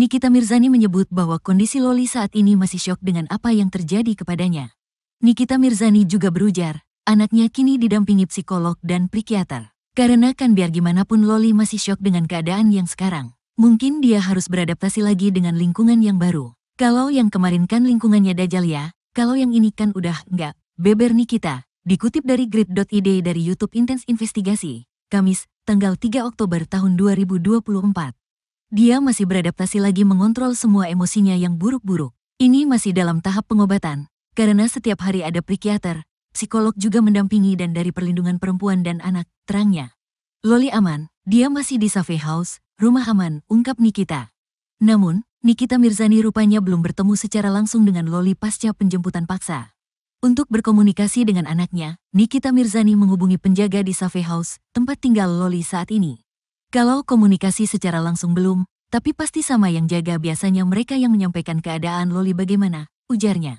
Nikita Mirzani menyebut bahwa kondisi Loli saat ini masih syok dengan apa yang terjadi kepadanya. Nikita Mirzani juga berujar, anaknya kini didampingi psikolog dan psikiater. Karena kan biar gimana pun Loli masih syok dengan keadaan yang sekarang. Mungkin dia harus beradaptasi lagi dengan lingkungan yang baru. Kalau yang kemarin kan lingkungannya Dajjal ya, kalau yang ini kan udah enggak, beber Nikita. Dikutip dari grid.id dari YouTube Intense Investigasi, Kamis, tanggal 3 Oktober tahun 2024. Dia masih beradaptasi lagi mengontrol semua emosinya yang buruk-buruk. Ini masih dalam tahap pengobatan, karena setiap hari ada psikiater, psikolog juga mendampingi dan dari perlindungan perempuan dan anak, terangnya. Loli aman, dia masih di Safe House, rumah aman, ungkap Nikita. Namun, Nikita Mirzani rupanya belum bertemu secara langsung dengan Loli pasca penjemputan paksa. Untuk berkomunikasi dengan anaknya, Nikita Mirzani menghubungi penjaga di Safe House, tempat tinggal Loli saat ini. Kalau komunikasi secara langsung belum, tapi pasti sama yang jaga biasanya mereka yang menyampaikan keadaan Loli bagaimana, ujarnya.